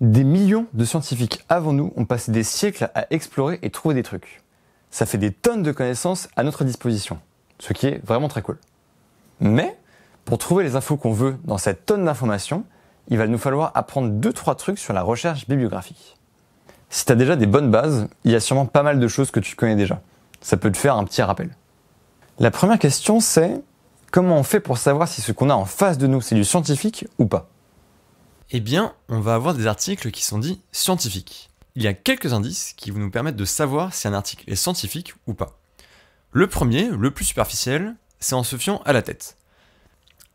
Des millions de scientifiques avant nous ont passé des siècles à explorer et trouver des trucs. Ça fait des tonnes de connaissances à notre disposition, ce qui est vraiment très cool. Mais, pour trouver les infos qu'on veut dans cette tonne d'informations, il va nous falloir apprendre 2-3 trucs sur la recherche bibliographique. Si t'as déjà des bonnes bases, il y a sûrement pas mal de choses que tu connais déjà. Ça peut te faire un petit rappel. La première question c'est comment on fait pour savoir si ce qu'on a en face de nous c'est du scientifique ou pas eh bien, on va avoir des articles qui sont dits scientifiques. Il y a quelques indices qui vont nous permettre de savoir si un article est scientifique ou pas. Le premier, le plus superficiel, c'est en se fiant à la tête.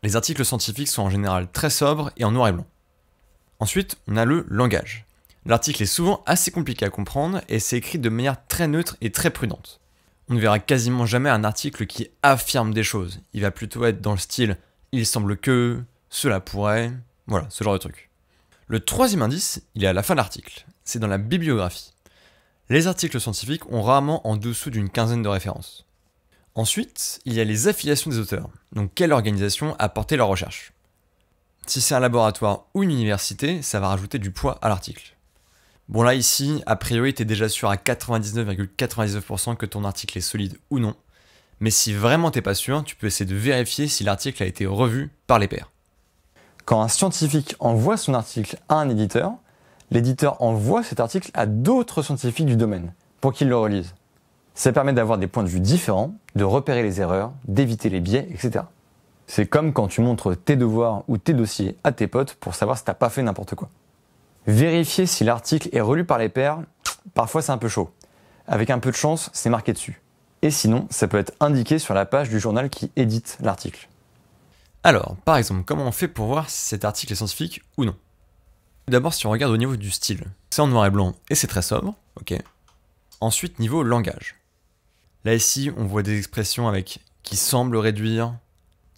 Les articles scientifiques sont en général très sobres et en noir et blanc. Ensuite, on a le langage. L'article est souvent assez compliqué à comprendre et c'est écrit de manière très neutre et très prudente. On ne verra quasiment jamais un article qui affirme des choses. Il va plutôt être dans le style il semble que, cela pourrait, voilà, ce genre de truc. Le troisième indice, il est à la fin de l'article. C'est dans la bibliographie. Les articles scientifiques ont rarement en dessous d'une quinzaine de références. Ensuite, il y a les affiliations des auteurs, donc quelle organisation a porté leur recherche. Si c'est un laboratoire ou une université, ça va rajouter du poids à l'article. Bon là ici, a priori, t'es déjà sûr à 99,99% que ton article est solide ou non, mais si vraiment t'es pas sûr, tu peux essayer de vérifier si l'article a été revu par les pairs. Quand un scientifique envoie son article à un éditeur, l'éditeur envoie cet article à d'autres scientifiques du domaine pour qu'ils le relisent. Ça permet d'avoir des points de vue différents, de repérer les erreurs, d'éviter les biais, etc. C'est comme quand tu montres tes devoirs ou tes dossiers à tes potes pour savoir si t'as pas fait n'importe quoi. Vérifier si l'article est relu par les pairs, parfois c'est un peu chaud. Avec un peu de chance, c'est marqué dessus. Et sinon, ça peut être indiqué sur la page du journal qui édite l'article. Alors, par exemple, comment on fait pour voir si cet article est scientifique ou non D'abord, si on regarde au niveau du style, c'est en noir et blanc et c'est très sobre, ok. Ensuite, niveau langage. Là ici, on voit des expressions avec qui semblent réduire,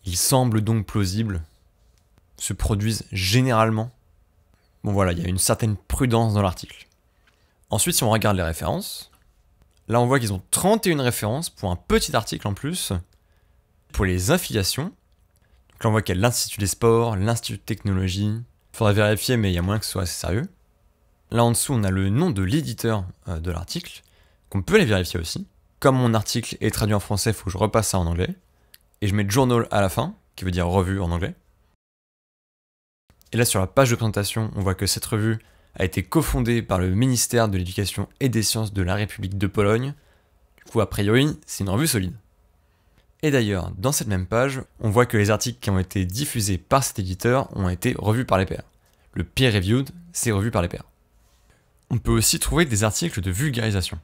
il semble donc plausible, se produisent généralement. Bon voilà, il y a une certaine prudence dans l'article. Ensuite, si on regarde les références, là on voit qu'ils ont 31 références pour un petit article en plus. Pour les affiliations, donc là, on voit qu'il y a l'Institut des sports, l'Institut de technologie. Faudrait vérifier, mais il y a moyen que ce soit assez sérieux. Là en dessous, on a le nom de l'éditeur euh, de l'article, qu'on peut aller vérifier aussi. Comme mon article est traduit en français, il faut que je repasse ça en anglais. Et je mets journal à la fin, qui veut dire revue en anglais. Et là, sur la page de présentation, on voit que cette revue a été cofondée par le ministère de l'Éducation et des Sciences de la République de Pologne. Du coup, a priori, c'est une revue solide. Et d'ailleurs, dans cette même page, on voit que les articles qui ont été diffusés par cet éditeur ont été revus par les pairs. Le peer-reviewed, c'est revu par les pairs. On peut aussi trouver des articles de vulgarisation.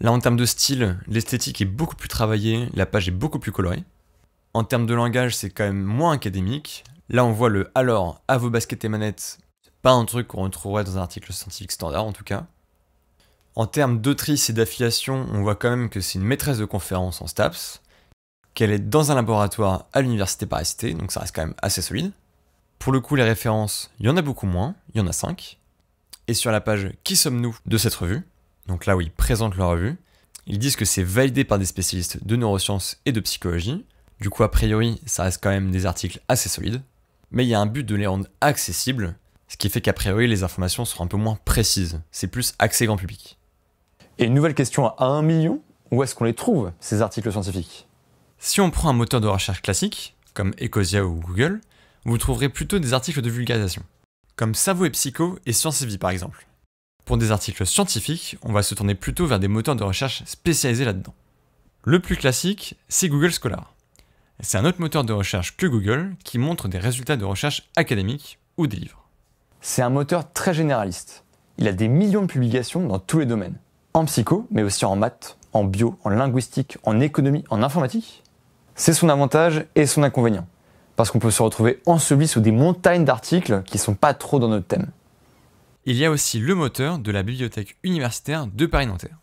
Là, en termes de style, l'esthétique est beaucoup plus travaillée, la page est beaucoup plus colorée. En termes de langage, c'est quand même moins académique. Là, on voit le alors, à vos baskets et manettes, pas un truc qu'on retrouverait dans un article scientifique standard en tout cas. En termes d'autrice et d'affiliation, on voit quand même que c'est une maîtresse de conférence en STAPS, qu'elle est dans un laboratoire à l'université Paris-Cité, donc ça reste quand même assez solide. Pour le coup, les références, il y en a beaucoup moins, il y en a 5. Et sur la page Qui sommes-nous de cette revue, donc là où ils présentent leur revue, ils disent que c'est validé par des spécialistes de neurosciences et de psychologie. Du coup, a priori, ça reste quand même des articles assez solides. Mais il y a un but de les rendre accessibles, ce qui fait qu'a priori, les informations seront un peu moins précises. C'est plus accès grand public. Et une nouvelle question à 1 million, où est-ce qu'on les trouve, ces articles scientifiques Si on prend un moteur de recherche classique, comme Ecosia ou Google, vous trouverez plutôt des articles de vulgarisation, comme Savo et Psycho et Science et Vie par exemple. Pour des articles scientifiques, on va se tourner plutôt vers des moteurs de recherche spécialisés là-dedans. Le plus classique, c'est Google Scholar. C'est un autre moteur de recherche que Google qui montre des résultats de recherche académiques ou des livres. C'est un moteur très généraliste. Il a des millions de publications dans tous les domaines en psycho, mais aussi en maths, en bio, en linguistique, en économie, en informatique, c'est son avantage et son inconvénient. Parce qu'on peut se retrouver enseveli sous des montagnes d'articles qui sont pas trop dans notre thème. Il y a aussi le moteur de la bibliothèque universitaire de Paris-Nanterre.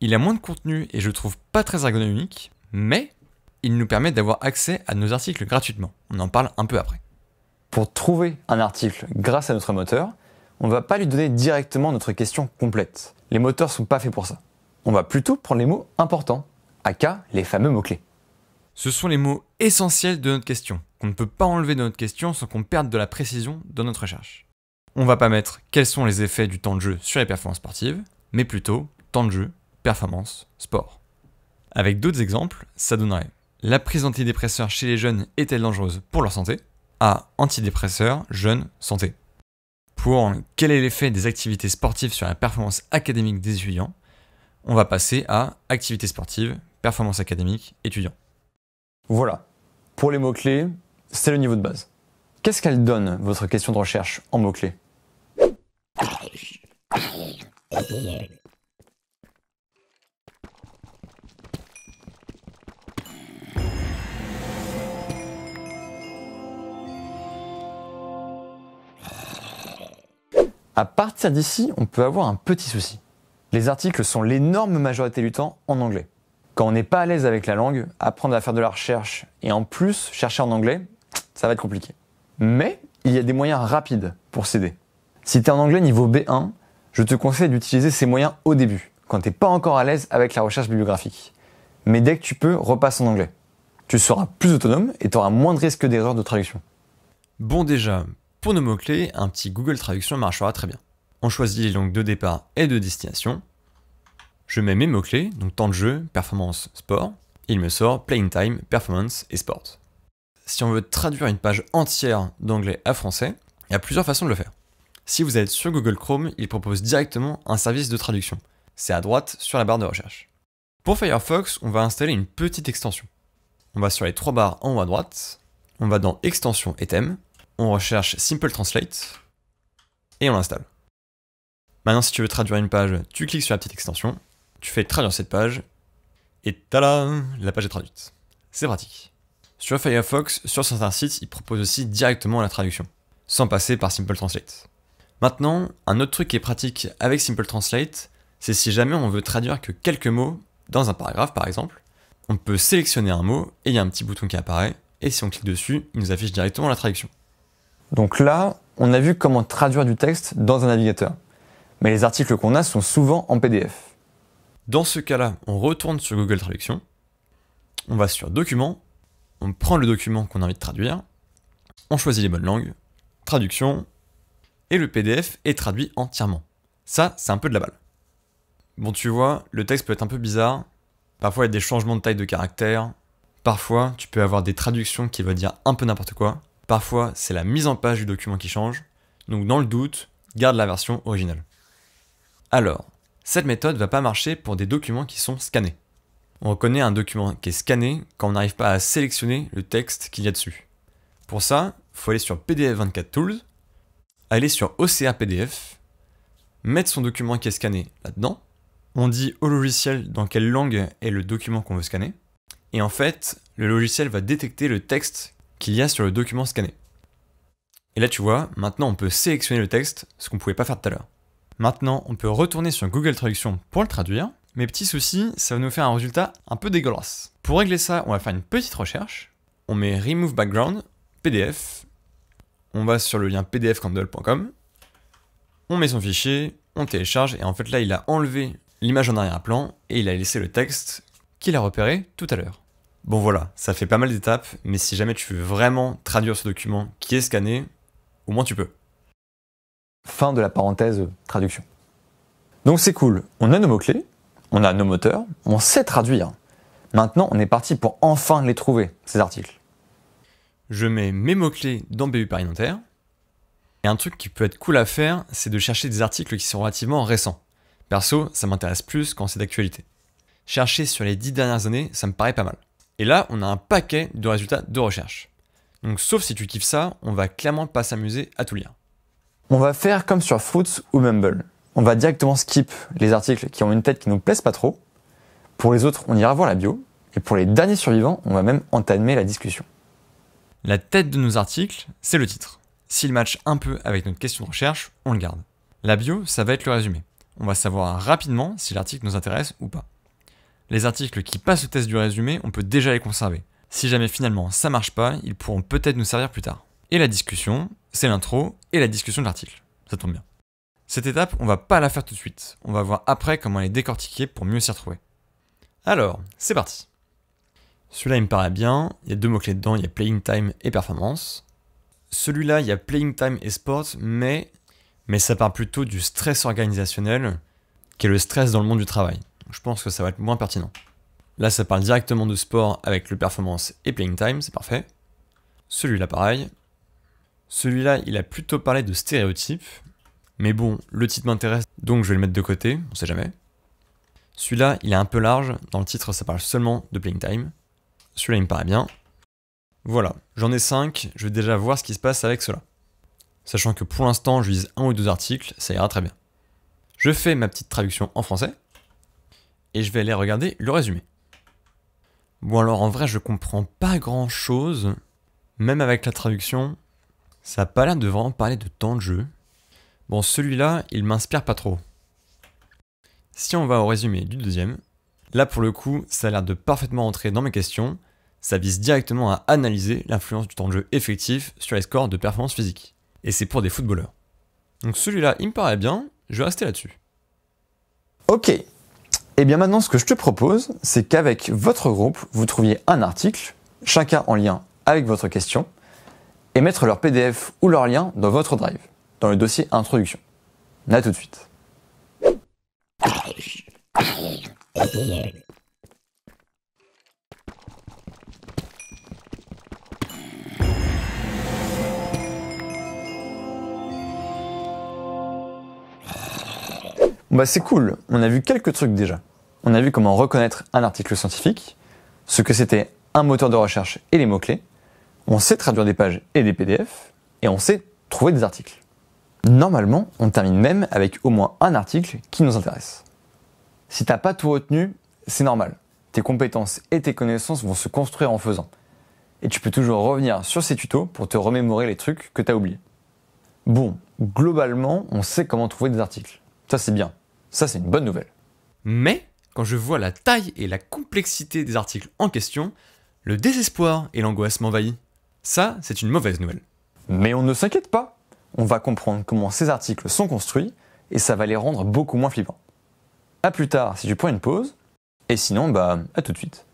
Il a moins de contenu et je trouve pas très ergonomique, mais il nous permet d'avoir accès à nos articles gratuitement. On en parle un peu après. Pour trouver un article grâce à notre moteur, on ne va pas lui donner directement notre question complète. Les moteurs sont pas faits pour ça. On va plutôt prendre les mots importants, cas les fameux mots-clés. Ce sont les mots essentiels de notre question, qu'on ne peut pas enlever de notre question sans qu'on perde de la précision dans notre recherche. On va pas mettre quels sont les effets du temps de jeu sur les performances sportives, mais plutôt temps de jeu, performance, sport. Avec d'autres exemples, ça donnerait la prise d'antidépresseurs chez les jeunes est-elle dangereuse pour leur santé à antidépresseurs, jeunes, santé pour quel est l'effet des activités sportives sur la performance académique des étudiants, on va passer à activités sportives, performance académique, étudiants. Voilà, pour les mots-clés, c'est le niveau de base. Qu'est-ce qu'elle donne, votre question de recherche, en mots-clés À partir d'ici, on peut avoir un petit souci. Les articles sont l'énorme majorité du temps en anglais. Quand on n'est pas à l'aise avec la langue, apprendre à faire de la recherche et en plus chercher en anglais, ça va être compliqué. Mais il y a des moyens rapides pour s'aider. Si tu es en anglais niveau B1, je te conseille d'utiliser ces moyens au début, quand t'es pas encore à l'aise avec la recherche bibliographique. Mais dès que tu peux, repasse en anglais. Tu seras plus autonome et tu auras moins de risques d'erreurs de traduction. Bon déjà, pour nos mots-clés, un petit Google Traduction marchera très bien. On choisit les langues de départ et de destination. Je mets mes mots-clés, donc temps de jeu, performance, sport. Il me sort playing time, performance et sport. Si on veut traduire une page entière d'anglais à français, il y a plusieurs façons de le faire. Si vous êtes sur Google Chrome, il propose directement un service de traduction. C'est à droite sur la barre de recherche. Pour Firefox, on va installer une petite extension. On va sur les trois barres en haut à droite, on va dans Extension et Thèmes on recherche Simple Translate et on l'installe. Maintenant, si tu veux traduire une page, tu cliques sur la petite extension, tu fais traduire cette page, et tada, la page est traduite. C'est pratique. Sur Firefox, sur certains sites, ils proposent aussi directement la traduction, sans passer par Simple Translate. Maintenant, un autre truc qui est pratique avec Simple Translate, c'est si jamais on veut traduire que quelques mots dans un paragraphe par exemple, on peut sélectionner un mot et il y a un petit bouton qui apparaît, et si on clique dessus, il nous affiche directement la traduction. Donc là, on a vu comment traduire du texte dans un navigateur. Mais les articles qu'on a sont souvent en PDF. Dans ce cas-là, on retourne sur Google Traduction, on va sur Documents, on prend le document qu'on a envie de traduire, on choisit les bonnes langues, traduction, et le PDF est traduit entièrement. Ça, c'est un peu de la balle. Bon, tu vois, le texte peut être un peu bizarre, parfois il y a des changements de taille de caractère, parfois tu peux avoir des traductions qui vont dire un peu n'importe quoi, Parfois, c'est la mise en page du document qui change, donc dans le doute, garde la version originale. Alors, cette méthode ne va pas marcher pour des documents qui sont scannés. On reconnaît un document qui est scanné quand on n'arrive pas à sélectionner le texte qu'il y a dessus. Pour ça, il faut aller sur PDF24 Tools, aller sur OCA PDF, mettre son document qui est scanné là-dedans, on dit au logiciel dans quelle langue est le document qu'on veut scanner, et en fait, le logiciel va détecter le texte qu'il y a sur le document scanné. Et là tu vois, maintenant on peut sélectionner le texte, ce qu'on ne pouvait pas faire tout à l'heure. Maintenant, on peut retourner sur Google Traduction pour le traduire, mais petit souci, ça va nous faire un résultat un peu dégueulasse. Pour régler ça, on va faire une petite recherche, on met remove background, PDF, on va sur le lien pdfcandle.com, on met son fichier, on télécharge, et en fait là il a enlevé l'image en arrière-plan, et il a laissé le texte qu'il a repéré tout à l'heure. Bon voilà, ça fait pas mal d'étapes, mais si jamais tu veux vraiment traduire ce document qui est scanné, au moins tu peux. Fin de la parenthèse euh, traduction. Donc c'est cool, on a nos mots-clés, on a nos moteurs, on sait traduire. Maintenant, on est parti pour enfin les trouver, ces articles. Je mets mes mots-clés dans BU Paris Et un truc qui peut être cool à faire, c'est de chercher des articles qui sont relativement récents. Perso, ça m'intéresse plus quand c'est d'actualité. Chercher sur les dix dernières années, ça me paraît pas mal. Et là, on a un paquet de résultats de recherche. Donc sauf si tu kiffes ça, on va clairement pas s'amuser à tout lire. On va faire comme sur Fruits ou Mumble. On va directement skip les articles qui ont une tête qui nous plaise pas trop. Pour les autres, on ira voir la bio. Et pour les derniers survivants, on va même entamer la discussion. La tête de nos articles, c'est le titre. S'il match un peu avec notre question de recherche, on le garde. La bio, ça va être le résumé. On va savoir rapidement si l'article nous intéresse ou pas. Les articles qui passent le test du résumé, on peut déjà les conserver. Si jamais finalement ça marche pas, ils pourront peut-être nous servir plus tard. Et la discussion, c'est l'intro et la discussion de l'article. Ça tombe bien. Cette étape, on va pas la faire tout de suite. On va voir après comment les décortiquer pour mieux s'y retrouver. Alors, c'est parti. Celui-là, il me paraît bien. Il y a deux mots-clés dedans, il y a playing time et performance. Celui-là, il y a playing time et sport, mais, mais ça part plutôt du stress organisationnel, qui est le stress dans le monde du travail je pense que ça va être moins pertinent. Là, ça parle directement de sport avec le performance et playing time, c'est parfait. Celui-là, pareil. Celui-là, il a plutôt parlé de stéréotypes. Mais bon, le titre m'intéresse, donc je vais le mettre de côté, on sait jamais. Celui-là, il est un peu large. Dans le titre, ça parle seulement de playing time. Celui-là, il me paraît bien. Voilà, j'en ai 5. Je vais déjà voir ce qui se passe avec cela. Sachant que pour l'instant, je vise un ou deux articles, ça ira très bien. Je fais ma petite traduction en français et je vais aller regarder le résumé. Bon alors en vrai je comprends pas grand chose, même avec la traduction, ça a pas l'air de vraiment parler de temps de jeu. Bon celui-là, il m'inspire pas trop. Si on va au résumé du deuxième, là pour le coup ça a l'air de parfaitement entrer dans mes questions, ça vise directement à analyser l'influence du temps de jeu effectif sur les scores de performance physique. Et c'est pour des footballeurs. Donc celui-là il me paraît bien, je vais rester là-dessus. Ok, et eh bien maintenant, ce que je te propose, c'est qu'avec votre groupe, vous trouviez un article, chacun en lien avec votre question, et mettre leur PDF ou leur lien dans votre Drive, dans le dossier Introduction. À tout de suite. Bah c'est cool, on a vu quelques trucs déjà. On a vu comment reconnaître un article scientifique, ce que c'était un moteur de recherche et les mots-clés, on sait traduire des pages et des PDF, et on sait trouver des articles. Normalement, on termine même avec au moins un article qui nous intéresse. Si t'as pas tout retenu, c'est normal. Tes compétences et tes connaissances vont se construire en faisant. Et tu peux toujours revenir sur ces tutos pour te remémorer les trucs que t'as oubliés. Bon, globalement, on sait comment trouver des articles. Ça c'est bien. Ça, c'est une bonne nouvelle. Mais, quand je vois la taille et la complexité des articles en question, le désespoir et l'angoisse m'envahissent. Ça, c'est une mauvaise nouvelle. Mais on ne s'inquiète pas. On va comprendre comment ces articles sont construits et ça va les rendre beaucoup moins flippants. À plus tard si tu prends une pause. Et sinon, bah, à tout de suite.